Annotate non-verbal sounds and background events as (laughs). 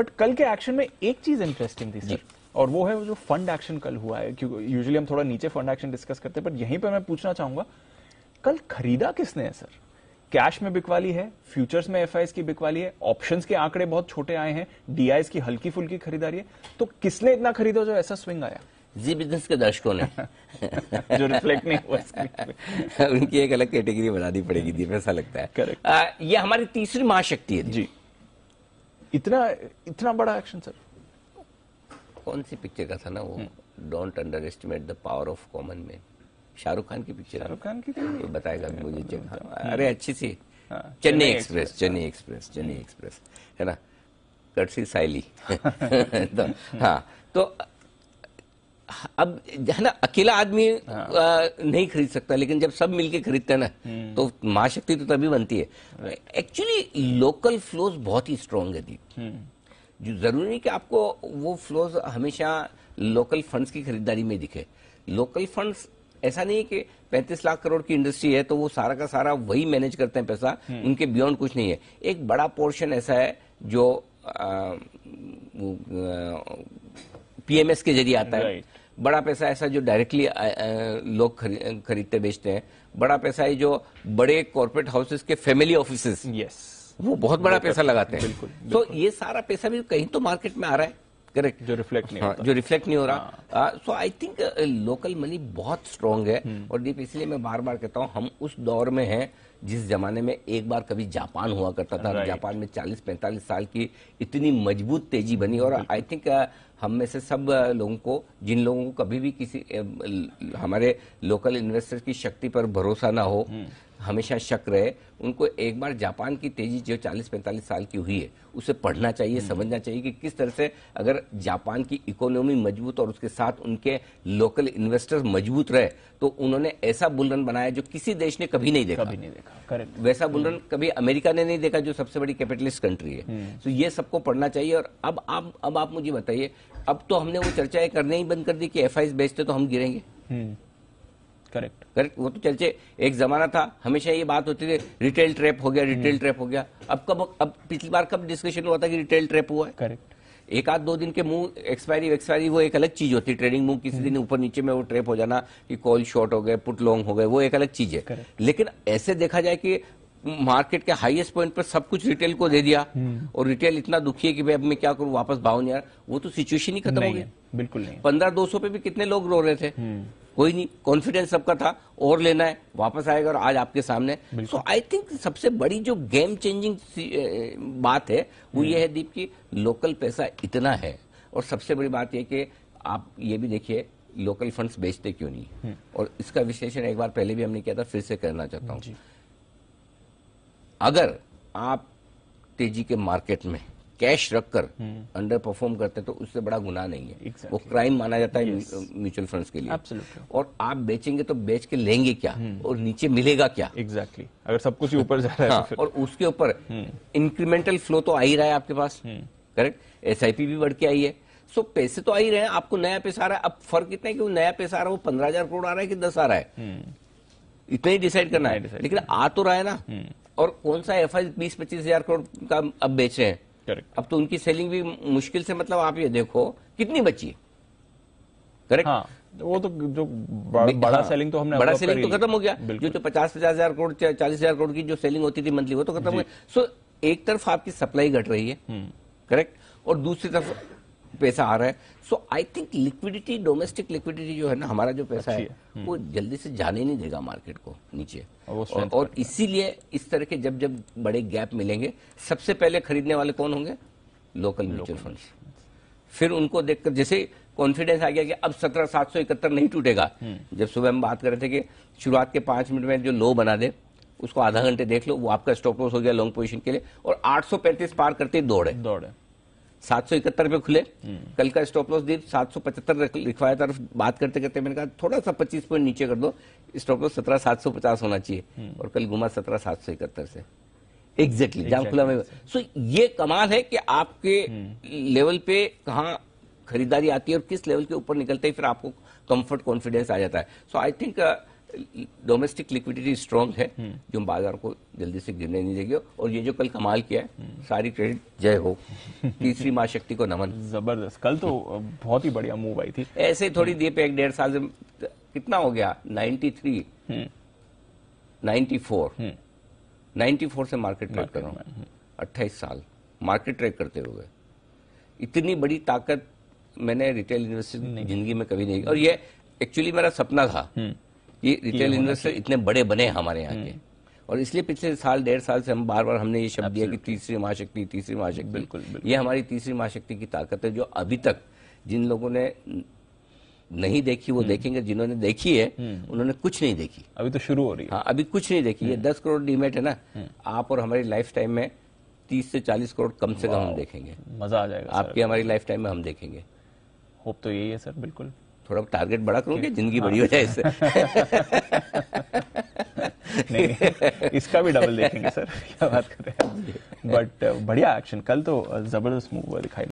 But कल के action में एक चीज इंटरेस्टिंग थी सर और वो है जो फंड एक्शन कल हुआ है क्योंकि यूजुअली हम थोड़ा नीचे फंड एक्शन डिस्कस करते हैं बट यहीं पर मैं पूछना चाहूंगा कल खरीदा किसने है सर कैश में बिकवाली है फ्यूचर्स में एफ की बिकवाली है ऑप्शंस के आंकड़े बहुत छोटे आए हैं डीआईएस की हल्की फुल्की खरीदारी है तो किसने इतना खरीदा जो ऐसा स्विंग आया जी बिजनेस के दर्शकों ने (laughs) जो रिफ्लेक्ट नहीं हुआ (laughs) उनकी एक अलग कैटेगरी बनानी पड़ेगी (laughs) मुझे ऐसा लगता है आ, ये हमारी तीसरी महाशक्ति है जी इतना इतना बड़ा एक्शन सर कौन सी पिक्चर का था ना वो don't underestimate the power of common man Shahrukh Khan की पिक्चर शाहरुख खान की तो बताएगा मुझे हाँ। अरे अच्छी सी हाँ, Chennai express Chennai express Chennai express है ना कटसी साइली (laughs) (laughs) तो हाँ तो अब है ना अकेला आदमी हाँ। नहीं खरीद सकता लेकिन जब सब मिलके खरीदते हैं ना हम्म। तो महाशक्ति तो तभी बनती है एक्चुअली लोकल फ्लोज बहुत ही स्ट्रांग है दीप हम्म। जो जरूरी नहीं कि आपको वो फ्लोज हमेशा लोकल फंड्स की खरीदारी में दिखे लोकल फंड्स ऐसा नहीं है कि 35 लाख करोड़ की इंडस्ट्री है तो वो सारा का सारा वही मैनेज करते हैं पैसा हम्म। उनके बियॉन्ड कुछ नहीं है एक बड़ा पोर्शन ऐसा है जो पीएमएस के जरिए आता है बड़ा पैसा ऐसा जो डायरेक्टली लोग खरी, खरीदते बेचते हैं बड़ा पैसा है जो बड़े कॉर्पोरेट हाउसेस के फैमिली ऑफिस yes. वो बहुत बड़ा पैसा लगाते हैं बिल्कुल, तो बिल्कुल तो ये सारा पैसा भी कहीं तो मार्केट में आ रहा है करेक्ट जो रिफ्लेक्ट नहीं हाँ, जो रिफ्लेक्ट नहीं हो रहा so I think local money बहुत स्ट्रांग है हम्म। और दीप इसलिए मैं बार बार कहता हूँ हम उस दौर में हैं जिस जमाने में एक बार कभी जापान हुआ करता था जापान में 40-45 साल की इतनी मजबूत तेजी बनी और आई थिंक हम में से सब लोगों को जिन लोगों को कभी भी किसी हमारे लोकल इन्वेस्टर की शक्ति पर भरोसा ना हो हम्म। हमेशा शक रहे उनको एक बार जापान की तेजी जो 40-45 साल की हुई है उसे पढ़ना चाहिए हम्म। समझना चाहिए कि किस तरह से अगर जापान की इकोनॉमी मजबूत और उसके साथ उनके लोकल इन्वेस्टर्स मजबूत रहे तो उन्होंने ऐसा बुलरन बनाया जो किसी देश ने कभी नहीं देखा कभी नहीं देखा करेक्ट वैसा हम्म। बुलरन कभी अमेरिका ने नहीं देखा जो सबसे बड़ी कैपिटलिस्ट कंट्री है तो ये सबको पढ़ना चाहिए और अब आप अब आप मुझे बताइए अब तो हमने वो चर्चा करने ही बंद कर दी कि एफ बेचते तो हम गिरेंगे करेक्ट हम्म, करेक्ट वो तो चलते एक जमाना था हमेशा ये बात होती थी रिटेल ट्रैप हो गया रिटेल ट्रैप हम्म। हो गया अब कब अब पिछली बार कब डिस्कशन हुआ था कि रिटेल ट्रैप हुआ है करेक्ट एक आध दो दिन के मुंह एक्सपायरी एक्सपायरी वो एक अलग चीज होती है ट्रेडिंग मुंह किसी हम्म। दिन ऊपर नीचे में वो ट्रेप हो जाना कि कॉल शॉर्ट हो गए पुट लॉन्ग हो गए वो एक अलग चीज है लेकिन ऐसे देखा जाए कि मार्केट के हाईएस्ट पॉइंट पर सब कुछ रिटेल को दे दिया हम्म। और रिटेल इतना दुखी है कि भाई अब मैं क्या करूं वापस भाव नहीं आ रहा वो तो सिचुएशन ही खत्म हो गया बिल्कुल नहीं पंद्रह दो सौ पे भी कितने लोग रो रहे थे हम्म। कोई नहीं कॉन्फिडेंस सबका था और लेना है वापस आएगा और आज आपके सामने सो आई थिंक सबसे बड़ी जो गेम चेंजिंग बात है वो ये हम्म। है दीप की लोकल पैसा इतना है और सबसे बड़ी बात यह कि आप ये भी देखिए लोकल फंड्स बेचते क्यों नहीं और इसका विश्लेषण एक बार पहले भी हमने किया था फिर से करना चाहता हूँ अगर आप तेजी के मार्केट में कैश रखकर अंडर परफॉर्म करते हैं तो उससे बड़ा गुना नहीं है exactly. वो क्राइम माना जाता है yes. म्यूचुअल फंड्स के लिए Absolutely. और आप बेचेंगे तो बेच के लेंगे क्या hmm. और नीचे मिलेगा क्या एग्जैक्टली exactly. अगर सब कुछ ऊपर जा रहा है हाँ, तो और उसके ऊपर इंक्रीमेंटल हम्म। फ्लो तो आ ही रहा है आपके पास करेक्ट हम्म। एस भी बढ़ के आई है सो पैसे तो आ ही रहे हैं आपको नया पैसा आ रहा है अब फर्क इतना है कि वो नया पैसा आ रहा है वो पंद्रह हजार करोड़ आ रहा है कि दस आ रहा है इतना ही डिसाइड करना है लेकिन आ तो रहा है ना और कौन सा एफ आई बीस पच्चीस हजार करोड़ का अब बेचे हैं करेक्ट अब तो उनकी सेलिंग भी मुश्किल से मतलब आप ये देखो कितनी बची करेक्ट हाँ, वो तो जो बड़ा, बड़ा हाँ, सेलिंग तो हमने बड़ा सेलिंग तो खत्म हो गया जो तो पचास पचास हजार करोड़ चालीस हजार करोड़ की जो सेलिंग होती थी मंथली वो तो खत्म हो गई सो एक तरफ आपकी सप्लाई घट रही है करेक्ट हम्म। और दूसरी तरफ पैसा आ रहा है so I think liquidity domestic liquidity जो है ना हमारा जो पैसा है, है हम्म। वो जल्दी से जाने नहीं देगा मार्केट को नीचे और, और इसीलिए इस तरह के जब जब बड़े गैप मिलेंगे सबसे पहले खरीदने वाले कौन होंगे लोकल म्यूचुअल फंड फिर उनको देखकर जैसे कॉन्फिडेंस आ गया कि अब सत्रह सात सौ इकहत्तर नहीं टूटेगा हम्म। जब सुबह हम बात कर रहे थे कि शुरुआत के पांच मिनट में जो लो बना दे उसको आधा घंटे देख लो वो आपका स्टॉप लॉस हो गया लॉन्ग पोजीशन के लिए और आठ सौ पैंतीस पार करते दौड़े दौड़े सात सौ इकहत्तर पे खुले कल का स्टॉप लॉस दीप सात सौ पचहत्तर लिखवाया तरफ बात करते करते मैंने कहा थोड़ा सा पच्चीस पॉइंट नीचे कर दो स्टॉप लॉस सत्रह सात सौ पचास होना चाहिए हम्म। और कल घुमा सत्रह सात सौ इकहत्तर से एग्जैक्टली exactly, जाम खुला में सो ये कमाल है कि आपके लेवल हम्म। पे कहा खरीदारी आती है और किस लेवल के ऊपर निकलते फिर आपको कंफर्ट कॉन्फिडेंस आ जाता है so I think domestic liquidity strong है हम्म। जो बाजार को जल्दी से गिरने नहीं देगी और ये जो कल कमाल किया है हम्म। सारी क्रेडिट जय हो (laughs) तीसरी माँ शक्ति को नमन जबरदस्त कल तो बहुत ही बढ़िया मूव आई थी ऐसे थोड़ी हम्म। देर पे एक डेढ़ साल से कितना हो गया ninety three ninety four ninety four से मार्केट ट्रेड कर रहा हूँ अट्ठाईस साल मार्केट ट्रेड करते हुए इतनी बड़ी ताकत मैंने रिटेल इन्वेस्टर जिंदगी में कभी नहीं और ये एक्चुअली मेरा सपना था ये रिटेल इन्वेस्टर इतने बड़े बने हमारे यहाँ के हम्म। और इसलिए पिछले साल डेढ़ साल से हम बार बार हमने ये शब्द दिया कि तीसरी महाशक्ति तीसरी महाशक्ति बिल्कुल, बिल्कुल ये हमारी तीसरी महाशक्ति की ताकत है जो अभी तक जिन लोगों ने नहीं देखी वो हम्म। देखेंगे जिन्होंने देखी है हम्म। उन्होंने कुछ नहीं देखी अभी तो शुरू हो रही है हाँ अभी कुछ नहीं देखी ये दस करोड़ डीमेट है ना आप और हमारी लाइफ टाइम में तीस से चालीस करोड़ कम से कम हम देखेंगे मजा आ जाएगा आपकी हमारी लाइफ टाइम में हम देखेंगे होप तो यही है सर बिल्कुल थोड़ा टारगेट बड़ा करोगे जिंदगी हाँ। बड़ी हो जाए इससे नहीं इसका भी डबल देखेंगे सर क्या बात कर रहे हैं बट (laughs) बढ़िया एक्शन कल तो जबरदस्त मूव हुआ दिखाई